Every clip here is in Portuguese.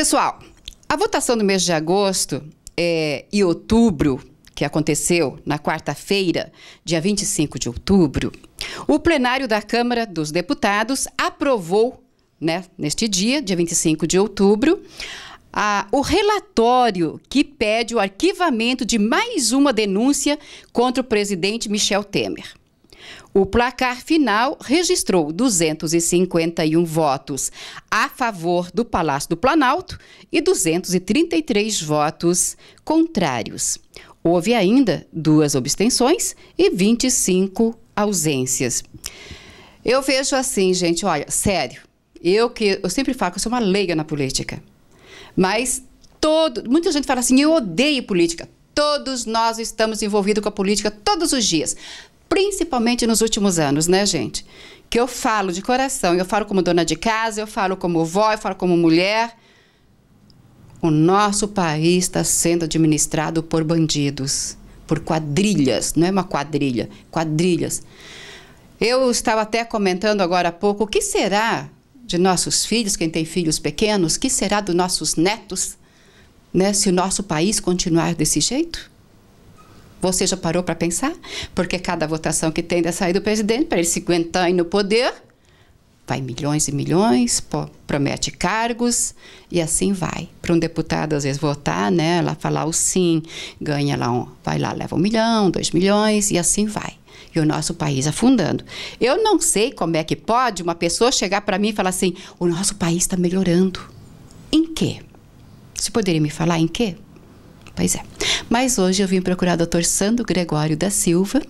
Pessoal, a votação do mês de agosto é, e outubro, que aconteceu na quarta-feira, dia 25 de outubro, o plenário da Câmara dos Deputados aprovou, né, neste dia, dia 25 de outubro, a, o relatório que pede o arquivamento de mais uma denúncia contra o presidente Michel Temer. O placar final registrou 251 votos a favor do Palácio do Planalto e 233 votos contrários. Houve ainda duas abstenções e 25 ausências. Eu vejo assim, gente, olha, sério. Eu que eu sempre falo que eu sou uma leiga na política. Mas todo, muita gente fala assim, eu odeio política. Todos nós estamos envolvidos com a política todos os dias principalmente nos últimos anos, né, gente? Que eu falo de coração, eu falo como dona de casa, eu falo como vó, eu falo como mulher. O nosso país está sendo administrado por bandidos, por quadrilhas, não é uma quadrilha, quadrilhas. Eu estava até comentando agora há pouco, o que será de nossos filhos, quem tem filhos pequenos, o que será dos nossos netos, né, se o nosso país continuar desse jeito? Você já parou para pensar? Porque cada votação que tem da saída do presidente, para ele se aguentar e no poder, vai milhões e milhões, promete cargos e assim vai. Para um deputado, às vezes, votar, né, lá falar o sim, ganha lá, um, vai lá, leva um milhão, dois milhões e assim vai. E o nosso país afundando. Eu não sei como é que pode uma pessoa chegar para mim e falar assim: o nosso país está melhorando. Em quê? Você poderia me falar em quê? Pois é. Mas hoje eu vim procurar o doutor Sandro Gregório da Silva,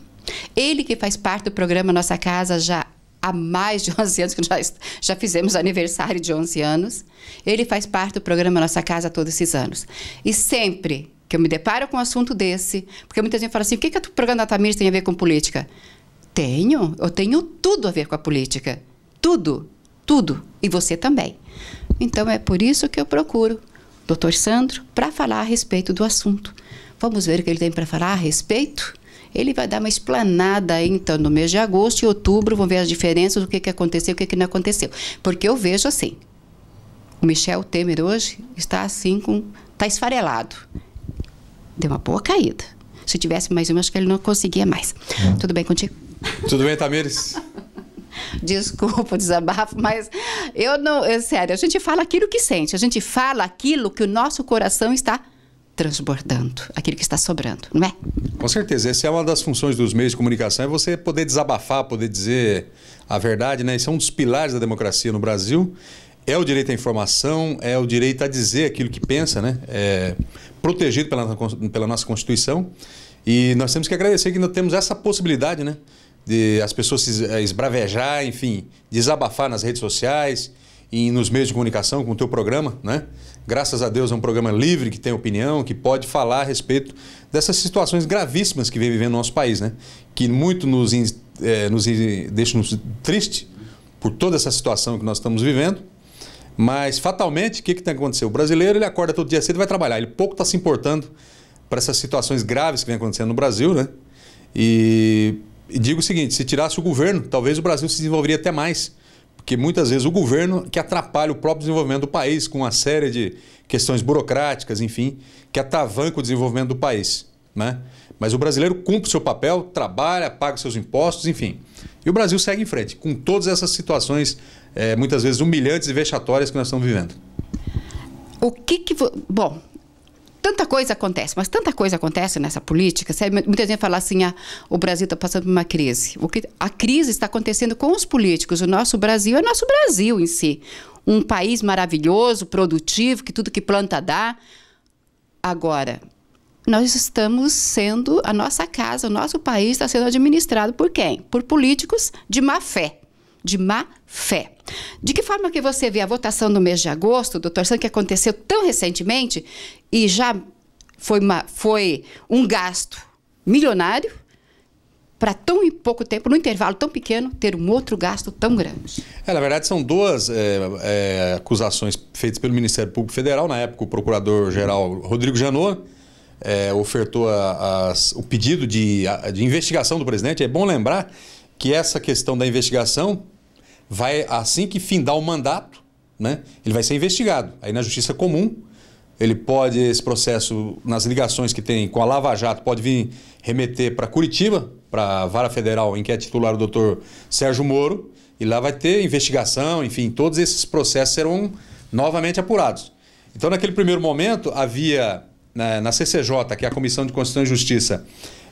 ele que faz parte do programa Nossa Casa já há mais de 11 anos, que nós já fizemos aniversário de 11 anos. Ele faz parte do programa Nossa Casa todos esses anos. E sempre que eu me deparo com um assunto desse, porque muita gente fala assim, o que, que o programa da Tamires tem a ver com política? Tenho, eu tenho tudo a ver com a política. Tudo, tudo. E você também. Então é por isso que eu procuro Dr. Sandro para falar a respeito do assunto. Vamos ver o que ele tem para falar a respeito? Ele vai dar uma explanada aí, então, no mês de agosto e outubro, vão ver as diferenças, o que, que aconteceu, o que, que não aconteceu. Porque eu vejo assim, o Michel Temer hoje está assim, com, está esfarelado. Deu uma boa caída. Se tivesse mais uma, acho que ele não conseguia mais. Hum. Tudo bem contigo? Tudo bem, Tamires? Desculpa o desabafo, mas eu não. é sério, a gente fala aquilo que sente, a gente fala aquilo que o nosso coração está transbordando, aquilo que está sobrando, não é? Com certeza. Essa é uma das funções dos meios de comunicação, é você poder desabafar, poder dizer a verdade, né? Isso é um dos pilares da democracia no Brasil. É o direito à informação, é o direito a dizer aquilo que pensa, né? É protegido pela, pela nossa Constituição. E nós temos que agradecer que nós temos essa possibilidade, né? de as pessoas se eh, esbravejar, enfim, desabafar nas redes sociais e nos meios de comunicação com o teu programa, né? Graças a Deus é um programa livre, que tem opinião, que pode falar a respeito dessas situações gravíssimas que vem vivendo o nosso país, né? Que muito nos, é, nos deixa nos triste por toda essa situação que nós estamos vivendo. Mas, fatalmente, o que, que tem que acontecer? O brasileiro ele acorda todo dia cedo e vai trabalhar. Ele pouco está se importando para essas situações graves que vem acontecendo no Brasil, né? E digo o seguinte: se tirasse o governo, talvez o Brasil se desenvolveria até mais. Porque muitas vezes o governo que atrapalha o próprio desenvolvimento do país com uma série de questões burocráticas, enfim, que atavanca o desenvolvimento do país. Né? Mas o brasileiro cumpre o seu papel, trabalha, paga seus impostos, enfim. E o Brasil segue em frente, com todas essas situações, é, muitas vezes humilhantes e vexatórias que nós estamos vivendo. O que que. Bom, Tanta coisa acontece, mas tanta coisa acontece nessa política. Sabe? É, muita gente fala assim: ah, o Brasil está passando por uma crise. O que, a crise está acontecendo com os políticos. O nosso Brasil é nosso Brasil em si. Um país maravilhoso, produtivo, que tudo que planta dá. Agora, nós estamos sendo, a nossa casa, o nosso país está sendo administrado por quem? Por políticos de má fé de má fé. De que forma que você vê a votação no mês de agosto, doutor San, que aconteceu tão recentemente e já foi, uma, foi um gasto milionário para tão em pouco tempo, num intervalo tão pequeno, ter um outro gasto tão grande? É, na verdade, são duas é, é, acusações feitas pelo Ministério Público Federal. Na época, o procurador-geral Rodrigo Janot é, ofertou a, a, o pedido de, a, de investigação do presidente. É bom lembrar que essa questão da investigação vai, assim que findar o mandato, né, ele vai ser investigado. Aí na Justiça Comum, ele pode, esse processo, nas ligações que tem com a Lava Jato, pode vir remeter para Curitiba, para a Vara Federal, em que é titular o doutor Sérgio Moro, e lá vai ter investigação, enfim, todos esses processos serão novamente apurados. Então, naquele primeiro momento, havia né, na, CCJ, que é a Comissão de Constituição e Justiça,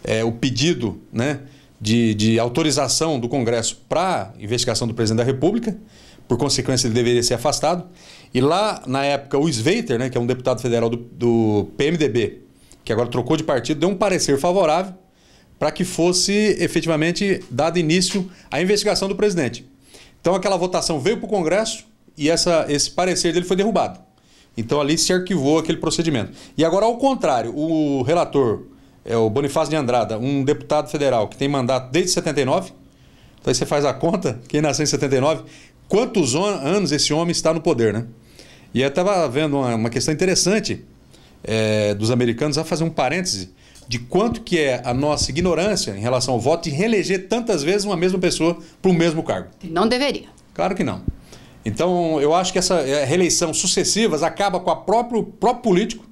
é, o pedido né, de, de autorização do Congresso para investigação do presidente da República, por consequência ele deveria ser afastado. E lá, na época, o Sveiter, né, que é um deputado federal do, do PMDB, que agora trocou de partido, deu um parecer favorável para que fosse efetivamente dado início à investigação do presidente. Então aquela votação veio para o Congresso e essa, esse parecer dele foi derrubado. Então ali se arquivou aquele procedimento. E agora, ao contrário, o relator é o Bonifácio de Andrada, um deputado federal que tem mandato desde 79. Então aí você faz a conta, quem nasceu em 79, quantos anos esse homem está no poder, né? E eu estava vendo uma, uma, questão interessante é, dos americanos, a fazer um parêntese, de quanto que é a nossa ignorância em relação ao voto de reeleger tantas vezes uma mesma pessoa para o mesmo cargo. Não deveria. Claro que não. Então, eu acho que essa é, reeleição sucessivas acaba com o próprio, próprio político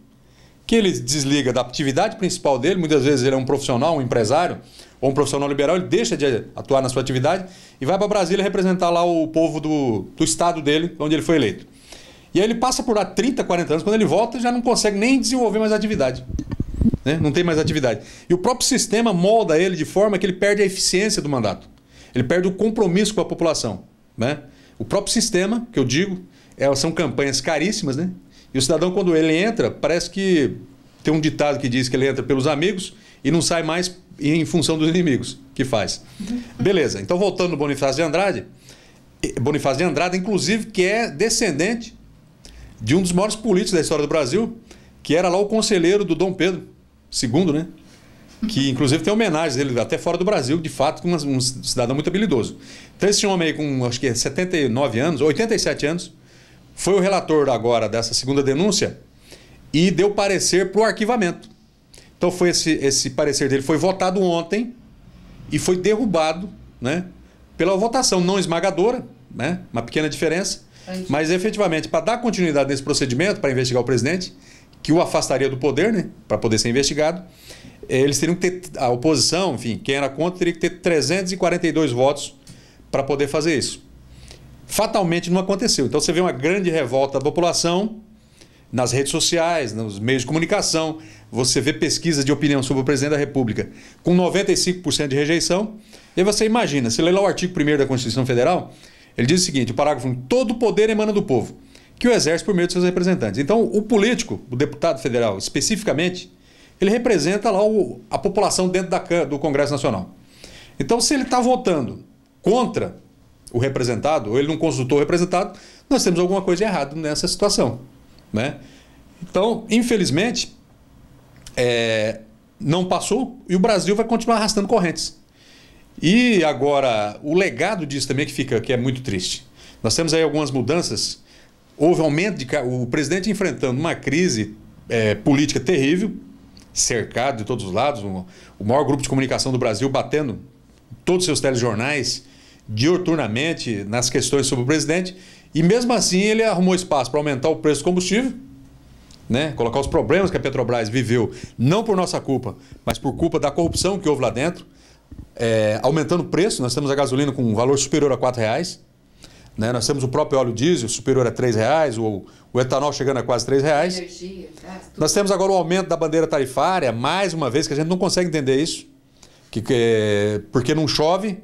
que ele desliga da atividade principal dele, muitas vezes ele é um profissional, um empresário, ou um profissional liberal, ele deixa de atuar na sua atividade e vai para Brasília representar lá o povo do, do estado dele, onde ele foi eleito. E aí ele passa por lá 30, 40 anos, quando ele volta já não consegue nem desenvolver mais atividade. Né? Não tem mais atividade. E o próprio sistema molda ele de forma que ele perde a eficiência do mandato. Ele perde o compromisso com a população. Né? O próprio sistema, que eu digo, é, são campanhas caríssimas, né? E o cidadão, quando ele entra, parece que tem um ditado que diz que ele entra pelos amigos e não sai mais em função dos inimigos que faz. Uhum. Beleza, então voltando ao Bonifácio de Andrade, Bonifácio de Andrade, inclusive, que é descendente de um dos maiores políticos da história do Brasil, que era lá o conselheiro do Dom Pedro II, né? Que uhum. inclusive tem homenagens dele até fora do Brasil, de fato, um cidadão muito habilidoso. Então, esse homem aí, com acho que é 79 anos, 87 anos, foi o relator agora dessa segunda denúncia e deu parecer para o arquivamento. Então foi esse, esse parecer dele foi votado ontem e foi derrubado, né? Pela votação não esmagadora, né? Uma pequena diferença, é mas efetivamente para dar continuidade nesse procedimento para investigar o presidente, que o afastaria do poder, né? Para poder ser investigado, eh, eles teriam que ter a oposição, enfim, quem era contra teria que ter 342 votos para poder fazer isso fatalmente não aconteceu. Então você vê uma grande revolta da população nas redes sociais, nos meios de comunicação, você vê pesquisa de opinião sobre o presidente da República com 95% de rejeição. E você imagina, se ler lá o artigo 1 da Constituição Federal, ele diz o seguinte: o parágrafo 1, todo poder emana do povo, que o exerce por meio de seus representantes. Então, o político, o deputado federal especificamente, ele representa lá o, a população dentro da, do Congresso Nacional. Então, se ele está votando contra o representado, ou ele não consultou o representado, nós temos alguma coisa errada nessa situação. Né? Então, infelizmente, é, não passou e o Brasil vai continuar arrastando correntes. E agora, o legado disso também que fica, que é muito triste. Nós temos aí algumas mudanças. Houve aumento de. O presidente enfrentando uma crise é, política terrível, cercado de todos os lados, um, o maior grupo de comunicação do Brasil batendo todos os seus telejornais, dioturnamente nas questões sobre o presidente, e mesmo assim ele arrumou espaço para aumentar o preço do combustível, né? colocar os problemas que a Petrobras viveu, não por nossa culpa, mas por culpa da corrupção que houve lá dentro, é, aumentando o preço, nós temos a gasolina com um valor superior a R$ reais, né? nós temos o próprio óleo diesel superior a R$ reais, o, o etanol chegando a quase R$ reais. Energia, nós temos agora o aumento da bandeira tarifária, mais uma vez, que a gente não consegue entender isso, que, que, é porque não chove,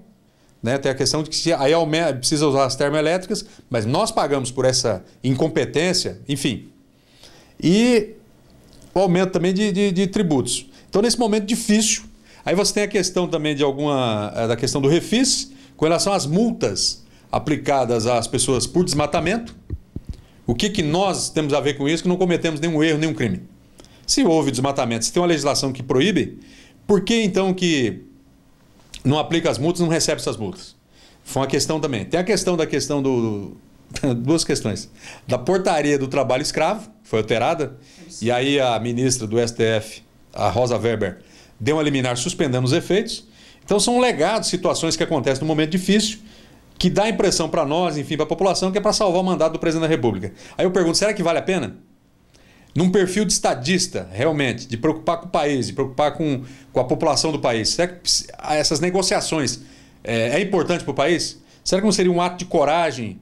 né? Tem a questão de que se, aí precisa usar as termoelétricas, mas nós pagamos por essa incompetência, enfim. E o aumento também de, de, de tributos. Então, nesse momento difícil, aí você tem a questão também de alguma. Eh, da questão do refis, com relação às multas aplicadas às pessoas por desmatamento. O que, que nós temos a ver com isso que não cometemos nenhum erro, nenhum crime? Se houve desmatamento, se tem uma legislação que proíbe, por que então que não aplica as multas, não recebe essas multas. Foi uma questão também. Tem a questão da questão do. duas questões. Da portaria do trabalho escravo, foi alterada. E aí a ministra do STF, a Rosa Weber, deu uma liminar suspendendo os efeitos. Então são legados situações que acontecem num momento difícil, que dá impressão para nós, enfim, para a população, que é para salvar o mandato do presidente da República. Aí eu pergunto, será que vale a pena? num perfil de estadista, realmente, de preocupar com o país, de preocupar com, com a população do país? Será que ah, essas negociações é, é importante para o país? Será que não seria um ato de coragem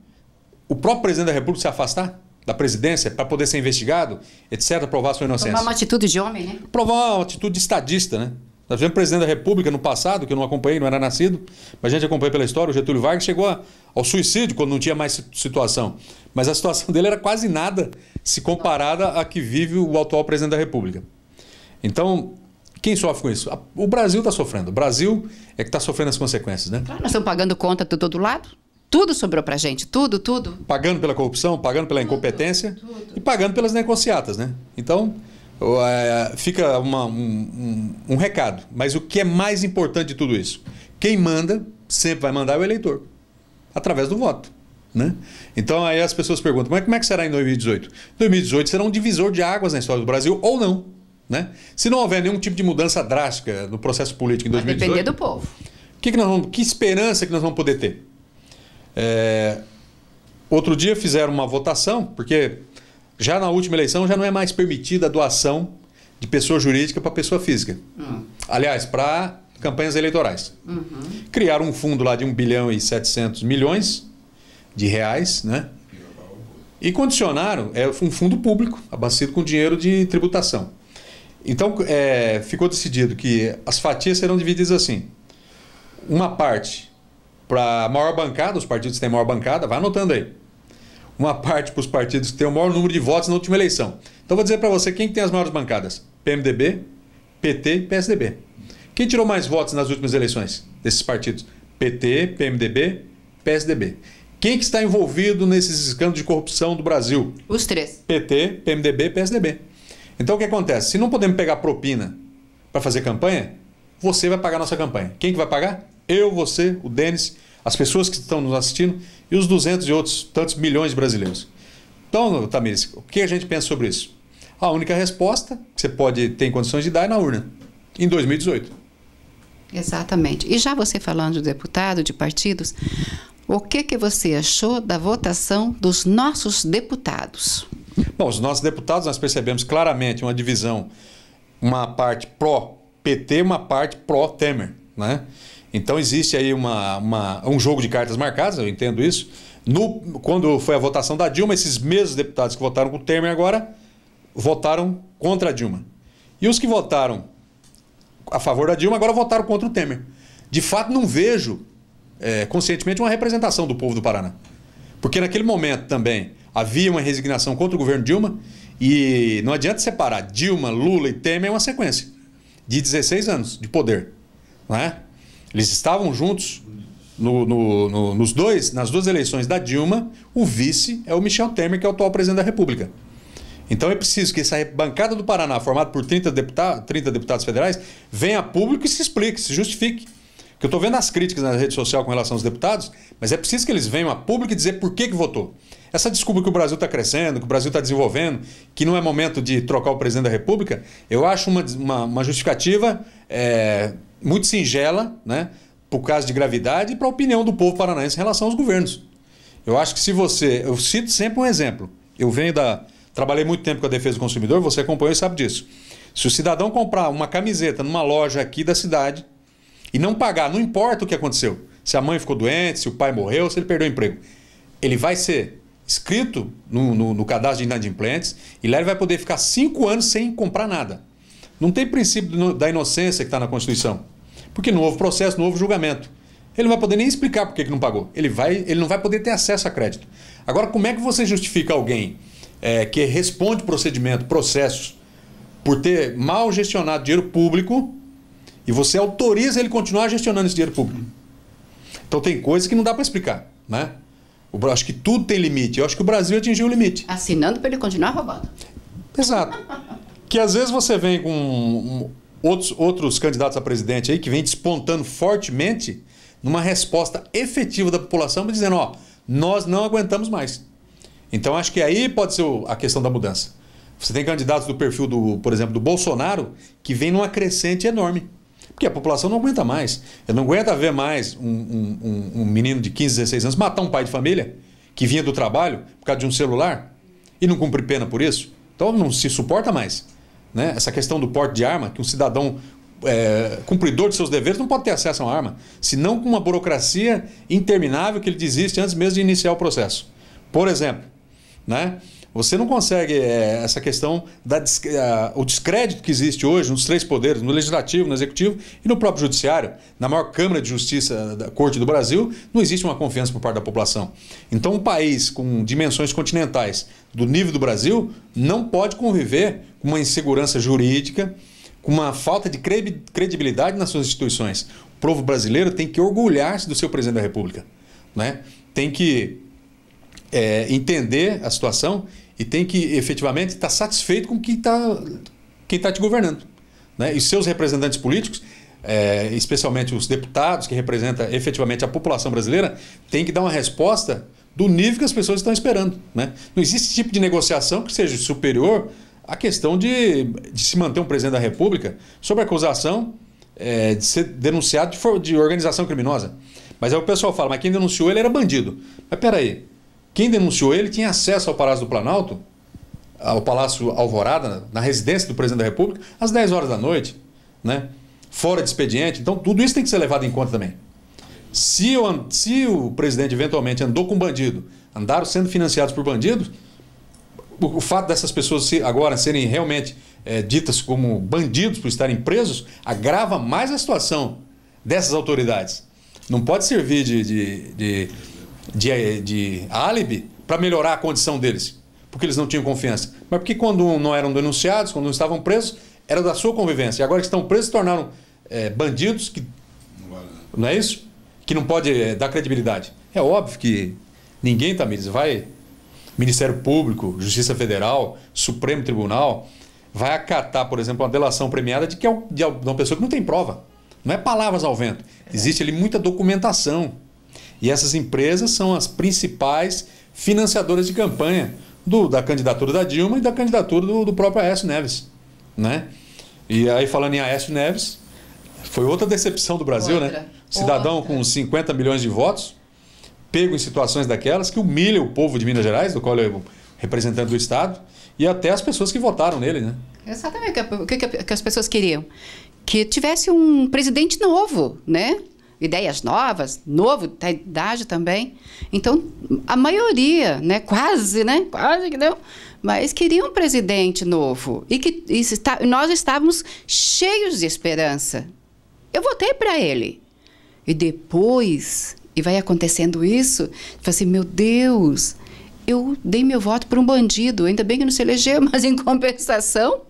o próprio presidente da República se afastar da presidência para poder ser investigado, etc., provar sua inocência? Provar uma atitude de homem, né? Provar uma atitude de estadista, né? Nós tivemos presidente da República no passado, que eu não acompanhei, não era nascido, mas a gente acompanha pela história, o Getúlio Vargas chegou ao suicídio quando não tinha mais situação. Mas a situação dele era quase nada se comparada à que vive o atual presidente da República. Então, quem sofre com isso? O Brasil está sofrendo. O Brasil é que está sofrendo as consequências, né? Claro, nós estamos pagando conta de todo lado. Tudo sobrou para gente, tudo, tudo. Pagando pela corrupção, pagando pela incompetência tudo. e pagando pelas negociatas, né? Então, Uh, fica uma, um, um, um recado. Mas o que é mais importante de tudo isso? Quem manda sempre vai mandar é o eleitor, através do voto. Né? Então aí as pessoas perguntam, mas como é que será em 2018? 2018 será um divisor de águas na história do Brasil ou não. Né? Se não houver nenhum tipo de mudança drástica no processo político em 2018... Vai depender do povo. Que, que, nós vamos, que esperança que nós vamos poder ter? É, outro dia fizeram uma votação, porque já na última eleição já não é mais permitida a doação de pessoa jurídica para pessoa física. Hum. Aliás, para campanhas eleitorais. Uhum. Criaram um fundo lá de 1 bilhão e 700 milhões de reais, né? E condicionaram, é um fundo público, abastecido com dinheiro de tributação. Então, é, ficou decidido que as fatias serão divididas assim. Uma parte para a maior bancada, os partidos que têm maior bancada, vai anotando aí uma parte para os partidos que têm o maior número de votos na última eleição. Então vou dizer para você quem tem as maiores bancadas: PMDB, PT e PSDB. Quem tirou mais votos nas últimas eleições desses partidos? PT, PMDB, PSDB. Quem que está envolvido nesses escândalos de corrupção do Brasil? Os três. PT, PMDB, PSDB. Então o que acontece? Se não podemos pegar propina para fazer campanha, você vai pagar a nossa campanha. Quem que vai pagar? Eu, você, o Denis, as pessoas que estão nos assistindo e os 200 e outros tantos milhões de brasileiros. Então, Tamires, o que a gente pensa sobre isso? A única resposta que você pode ter condições de dar é na urna, em 2018. Exatamente. E já você falando de deputado, de partidos, o que, que você achou da votação dos nossos deputados? Bom, os nossos deputados, nós percebemos claramente uma divisão, uma parte pró-PT, uma parte pró-Temer, né? Então existe aí uma, uma, um jogo de cartas marcadas, eu entendo isso. No, quando foi a votação da Dilma, esses mesmos deputados que votaram com o Temer agora votaram contra a Dilma. E os que votaram a favor da Dilma agora votaram contra o Temer. De fato, não vejo é, conscientemente uma representação do povo do Paraná. Porque naquele momento também havia uma resignação contra o governo Dilma e não adianta separar Dilma, Lula e Temer é uma sequência de 16 anos de poder. Não é? Eles estavam juntos no, no, no, nos dois, nas duas eleições da Dilma, o vice é o Michel Temer, que é o atual presidente da República. Então é preciso que essa bancada do Paraná, formada por 30, deputado, 30 deputados federais, venha a público e se explique, se justifique. Que eu estou vendo as críticas na rede social com relação aos deputados, mas é preciso que eles venham a público e dizer por que, que votou. Essa desculpa que o Brasil está crescendo, que o Brasil está desenvolvendo, que não é momento de trocar o presidente da República, eu acho uma, uma, uma justificativa é, muito singela, né, por causa de gravidade, e para a opinião do povo paranaense em relação aos governos. Eu acho que se você. Eu cito sempre um exemplo. Eu venho da. Trabalhei muito tempo com a defesa do consumidor, você acompanhou e sabe disso. Se o cidadão comprar uma camiseta numa loja aqui da cidade e não pagar, não importa o que aconteceu, se a mãe ficou doente, se o pai morreu, se ele perdeu o emprego, ele vai ser escrito no, no, no cadastro de inadimplentes e lá ele vai poder ficar cinco anos sem comprar nada. Não tem princípio da inocência que está na Constituição. Porque novo processo, novo julgamento. Ele não vai poder nem explicar por que não pagou. Ele, vai, ele não vai poder ter acesso a crédito. Agora, como é que você justifica alguém é, que responde procedimento, processos, por ter mal gestionado dinheiro público e você autoriza ele continuar gestionando esse dinheiro público? Então, tem coisas que não dá para explicar, né? Eu acho que tudo tem limite. Eu acho que o Brasil atingiu o limite. Assinando para ele continuar roubando. Exato. que às vezes você vem com outros, outros candidatos a presidente aí que vem despontando fortemente numa resposta efetiva da população, dizendo, ó, nós não aguentamos mais. Então acho que aí pode ser a questão da mudança. Você tem candidatos do perfil do, por exemplo, do Bolsonaro, que vem numa crescente enorme. Porque a população não aguenta mais. Ela não aguenta ver mais um, um, um menino de 15, 16 anos matar um pai de família que vinha do trabalho por causa de um celular e não cumprir pena por isso. Então não se suporta mais. Né? Essa questão do porte de arma, que um cidadão é, cumpridor de seus deveres não pode ter acesso a uma arma, senão com uma burocracia interminável que ele desiste antes mesmo de iniciar o processo. Por exemplo, né? Você não consegue é, essa questão da o descrédito que existe hoje nos três poderes, no legislativo, no executivo e no próprio judiciário, na maior Câmara de Justiça da Corte do Brasil, não existe uma confiança por parte da população. Então, um país com dimensões continentais do nível do Brasil não pode conviver com uma insegurança jurídica, com uma falta de credibilidade nas suas instituições. O povo brasileiro tem que orgulhar-se do seu presidente da República, né? Tem que é, entender a situação e tem que efetivamente estar tá satisfeito com quem está quem tá te governando. Né? E seus representantes políticos, é, especialmente os deputados que representam efetivamente a população brasileira, tem que dar uma resposta do nível que as pessoas estão esperando. Né? Não existe esse tipo de negociação que seja superior à questão de, de se manter um presidente da República sob acusação é, de ser denunciado de, de organização criminosa. Mas aí o pessoal fala, mas quem denunciou ele era bandido. Mas peraí, quem denunciou ele tinha acesso ao Palácio do Planalto, ao Palácio Alvorada, na residência do presidente da República, às 10 horas da noite, né? fora de expediente. Então, tudo isso tem que ser levado em conta também. Se o, se o presidente eventualmente andou com bandido, andaram sendo financiados por bandidos, o, o fato dessas pessoas agora serem realmente é, ditas como bandidos por estarem presos agrava mais a situação dessas autoridades. Não pode servir de, de, de de, eh, de álibi para melhorar a condição deles, porque eles não tinham confiança. Mas porque quando não eram denunciados, quando não estavam presos, era da sua convivência. E agora que estão presos, se tornaram é, bandidos que. Não é isso? Que não pode é, dar credibilidade. É óbvio que ninguém, me dizendo, vai. Ministério Público, Justiça Federal, Supremo Tribunal, vai acatar, por exemplo, uma delação premiada de, que é um, de uma pessoa que não tem prova. Não é palavras ao vento. Existe ali muita documentação. E essas empresas são as principais financiadoras de campanha do, da candidatura da Dilma e da candidatura do, do próprio Aécio Neves. Né? E aí, falando em Aécio Neves, foi outra decepção do Brasil, né? outra, né? Cidadão outra. com 50 milhões de votos, pego em situações daquelas que humilha o povo de Minas Gerais, do qual eu é representante do Estado, e até as pessoas que votaram nele, né? Exatamente, o que, que, que as pessoas queriam? Que tivesse um presidente novo, né? ideias novas, novo da idade também. Então, a maioria, né, quase, né, quase que deu, mas queria um presidente novo e que e está, nós estávamos cheios de esperança. Eu votei para ele. E depois, e vai acontecendo isso, eu assim, meu Deus, eu dei meu voto para um bandido, ainda bem que não se elegeu, mas em compensação,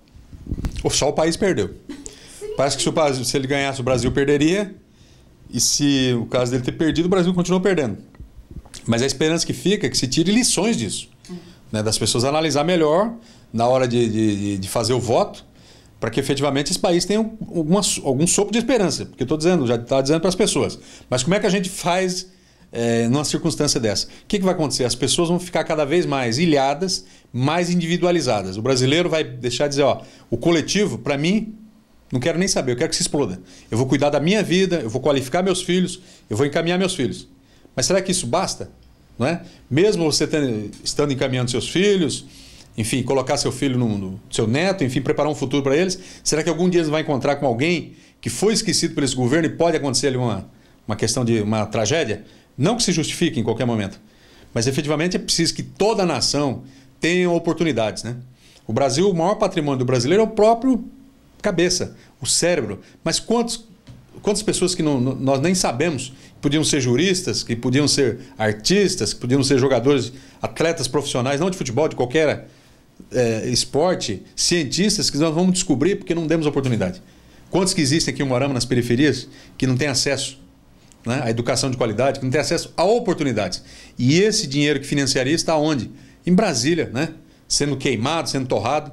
só o país perdeu. Parece que se, ele ganhasse, o Brasil perderia. E se o caso dele ter perdido, o Brasil continuou perdendo. Mas a esperança que fica é que se tire lições disso. Uhum. Né, das pessoas analisar melhor na hora de, de, de fazer o voto, para que efetivamente esse país tenha alguma, algum sopro de esperança. Porque estou dizendo, já está dizendo para as pessoas. Mas como é que a gente faz é, numa circunstância dessa? O que, que vai acontecer? As pessoas vão ficar cada vez mais ilhadas, mais individualizadas. O brasileiro vai deixar de dizer: ó, o coletivo, para mim, não quero nem saber, eu quero que se exploda. Eu vou cuidar da minha vida, eu vou qualificar meus filhos, eu vou encaminhar meus filhos. Mas será que isso basta? Não é? Mesmo você tendo, estando encaminhando seus filhos, enfim, colocar seu filho no, no seu neto, enfim, preparar um futuro para eles, será que algum dia você vai encontrar com alguém que foi esquecido por esse governo e pode acontecer ali uma, uma questão de uma tragédia? Não que se justifique em qualquer momento, mas efetivamente é preciso que toda a nação tenha oportunidades, né? O Brasil, o maior patrimônio do brasileiro é o próprio cabeça, o cérebro. Mas quantos, quantas pessoas que não, não, nós nem sabemos podiam ser juristas, que podiam ser artistas, que podiam ser jogadores, atletas profissionais, não de futebol, de qualquer é, esporte, cientistas que nós vamos descobrir porque não demos oportunidade. Quantos que existem aqui em Morama, nas periferias, que não têm acesso né, à educação de qualidade, que não têm acesso a oportunidades? E esse dinheiro que financiaria está onde? Em Brasília, né? sendo queimado, sendo torrado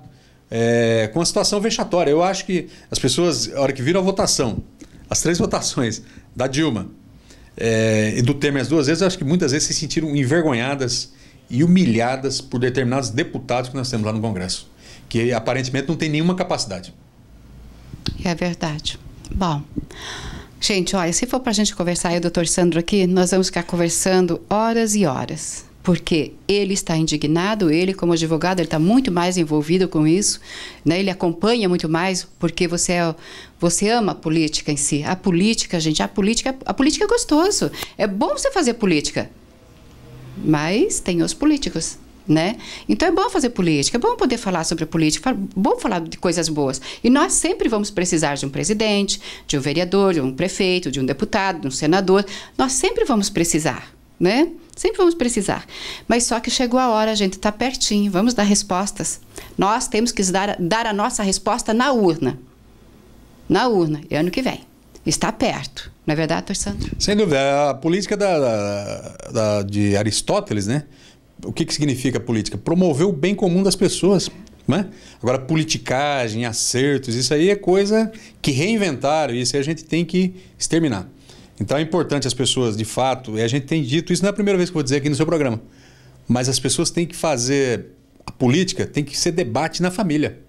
é, com a situação vexatória. Eu acho que as pessoas, a hora que viram a votação, as três votações da Dilma é, e do Temer as duas vezes, eu acho que muitas vezes se sentiram envergonhadas e humilhadas por determinados deputados que nós temos lá no Congresso, que aparentemente não tem nenhuma capacidade. É verdade. Bom. Gente, olha, se for para a gente conversar, eu e o doutor Sandro aqui, nós vamos ficar conversando horas e horas porque ele está indignado, ele como advogado, ele está muito mais envolvido com isso, né? ele acompanha muito mais, porque você, é, você ama a política em si. A política, gente, a política, a política é gostoso. É bom você fazer política, mas tem os políticos. Né? Então é bom fazer política, é bom poder falar sobre a política, é bom falar de coisas boas. E nós sempre vamos precisar de um presidente, de um vereador, de um prefeito, de um deputado, de um senador. Nós sempre vamos precisar né? Sempre vamos precisar. Mas só que chegou a hora, a gente está pertinho, vamos dar respostas. Nós temos que dar, dar a nossa resposta na urna. Na urna, é ano que vem. Está perto. Não é verdade, Dr. Sem dúvida. A política da, da, da, de Aristóteles, né? O que, que significa política? Promover o bem comum das pessoas. né? Agora, politicagem, acertos, isso aí é coisa que reinventaram, isso aí a gente tem que exterminar. Então é importante as pessoas, de fato, e a gente tem dito, isso não é a primeira vez que eu vou dizer aqui no seu programa, mas as pessoas têm que fazer, a política tem que ser debate na família.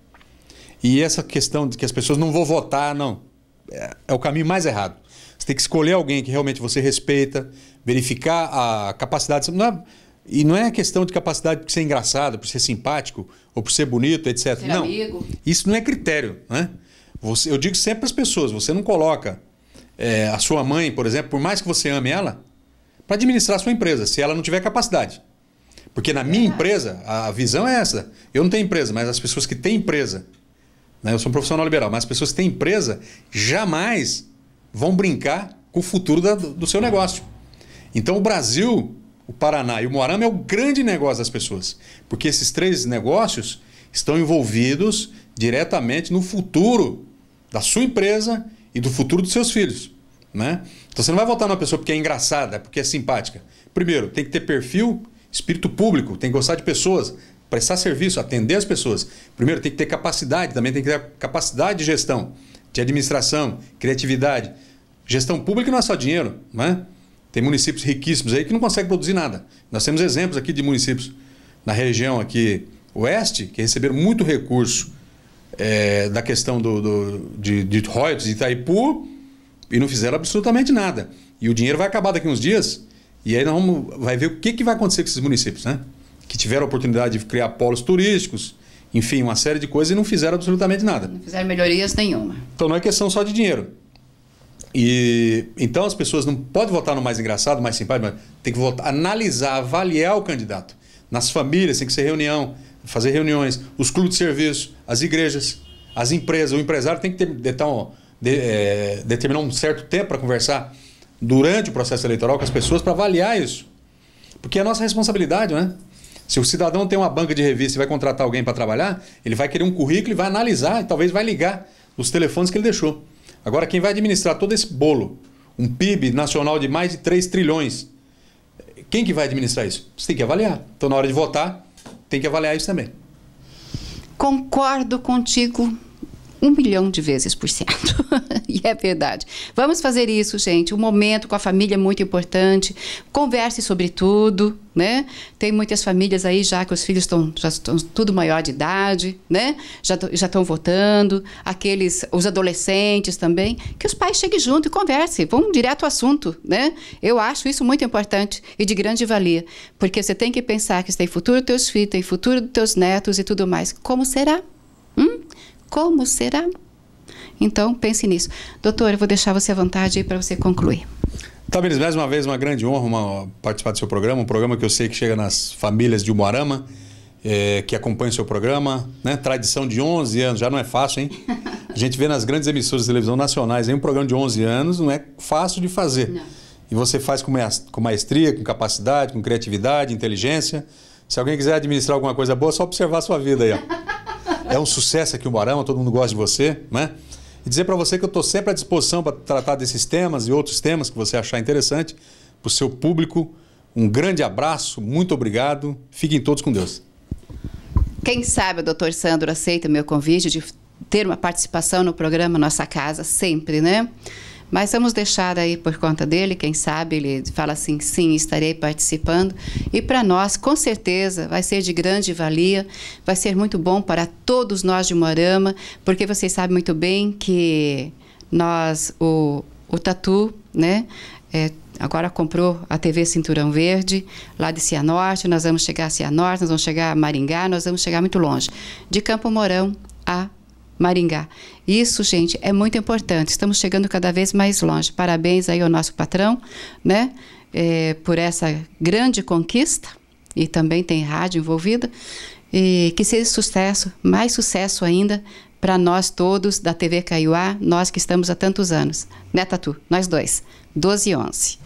E essa questão de que as pessoas não vão votar, não, é, é o caminho mais errado. Você tem que escolher alguém que realmente você respeita, verificar a capacidade. Não é, e não é questão de capacidade por ser engraçado, por ser simpático, ou por ser bonito, etc. Ser não. Amigo. Isso não é critério, né? Você, eu digo sempre para as pessoas: você não coloca é, a sua mãe, por exemplo, por mais que você ame ela, para administrar a sua empresa, se ela não tiver capacidade. Porque na minha empresa, a visão é essa. Eu não tenho empresa, mas as pessoas que têm empresa, né? eu sou um profissional liberal, mas as pessoas que têm empresa jamais vão brincar com o futuro da, do seu negócio. Então o Brasil, o Paraná e o Moarama é o grande negócio das pessoas. Porque esses três negócios estão envolvidos diretamente no futuro da sua empresa e do futuro dos seus filhos. Né? Então você não vai votar numa pessoa porque é engraçada, é porque é simpática. Primeiro, tem que ter perfil, espírito público, tem que gostar de pessoas, prestar serviço, atender as pessoas. Primeiro, tem que ter capacidade, também tem que ter capacidade de gestão, de administração, criatividade. Gestão pública não é só dinheiro, né? Tem municípios riquíssimos aí que não conseguem produzir nada. Nós temos exemplos aqui de municípios na região aqui oeste que receberam muito recurso é, da questão do, do, de, de e de Itaipu e não fizeram absolutamente nada. E o dinheiro vai acabar daqui uns dias e aí nós vamos, vai ver o que, que vai acontecer com esses municípios, né? Que tiveram a oportunidade de criar polos turísticos, enfim, uma série de coisas e não fizeram absolutamente nada. Não fizeram melhorias nenhuma. Então não é questão só de dinheiro. E então as pessoas não podem votar no mais engraçado, mais simpático, mas tem que votar, analisar, avaliar o candidato. Nas famílias tem que ser reunião fazer reuniões, os clubes de serviço, as igrejas, as empresas. O empresário tem que ter, então, de, é, determinar um certo tempo para conversar durante o processo eleitoral com as pessoas para avaliar isso. Porque é a nossa responsabilidade, né? Se o cidadão tem uma banca de revista e vai contratar alguém para trabalhar, ele vai querer um currículo e vai analisar, e talvez vai ligar os telefones que ele deixou. Agora, quem vai administrar todo esse bolo, um PIB nacional de mais de 3 trilhões, quem que vai administrar isso? Você tem que avaliar. Então, na hora de votar, tem que avaliar isso também. Concordo contigo um milhão de vezes por cento. e é verdade. Vamos fazer isso, gente. Um momento com a família é muito importante. Converse sobre tudo, né? Tem muitas famílias aí já que os filhos estão já estão tudo maior de idade, né? Já já estão votando, aqueles os adolescentes também, que os pais cheguem junto e conversem, vão direto ao assunto, né? Eu acho isso muito importante e de grande valia, porque você tem que pensar que você tem futuro dos teus filhos, tem futuro dos teus netos e tudo mais. Como será? Hum? Como será? Então, pense nisso. Doutor, eu vou deixar você à vontade para você concluir. Tamires, mais uma vez, uma grande honra uma, participar do seu programa, um programa que eu sei que chega nas famílias de Umuarama, é, que acompanha o seu programa, né? Tradição de 11 anos, já não é fácil, hein? A gente vê nas grandes emissoras de televisão nacionais, hein? um programa de 11 anos não é fácil de fazer. Não. E você faz com, com maestria, com capacidade, com criatividade, inteligência. Se alguém quiser administrar alguma coisa boa, é só observar a sua vida aí, ó. é um sucesso aqui o Barama, todo mundo gosta de você, né? E dizer para você que eu estou sempre à disposição para tratar desses temas e outros temas que você achar interessante para o seu público. Um grande abraço, muito obrigado. Fiquem todos com Deus. Quem sabe o doutor Sandro aceita meu convite de ter uma participação no programa Nossa Casa sempre, né? Mas vamos deixar aí por conta dele, quem sabe ele fala assim, sim, estarei participando. E para nós, com certeza, vai ser de grande valia, vai ser muito bom para todos nós de Morama, porque vocês sabem muito bem que nós, o, o Tatu, né, é, agora comprou a TV Cinturão Verde, lá de Cianorte, nós vamos chegar a Cianorte, nós vamos chegar a Maringá, nós vamos chegar muito longe. De Campo Mourão a Maringá. Isso, gente, é muito importante. Estamos chegando cada vez mais longe. Parabéns aí ao nosso patrão, né, é, por essa grande conquista. E também tem rádio envolvida. E que seja sucesso, mais sucesso ainda para nós todos da TV Caiuá, nós que estamos há tantos anos. Né, Tatu? Nós dois. 12 e 11.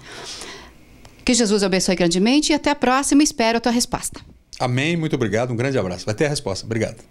Que Jesus abençoe grandemente e até a próxima. Espero a tua resposta. Amém. Muito obrigado. Um grande abraço. Vai ter a resposta. Obrigado.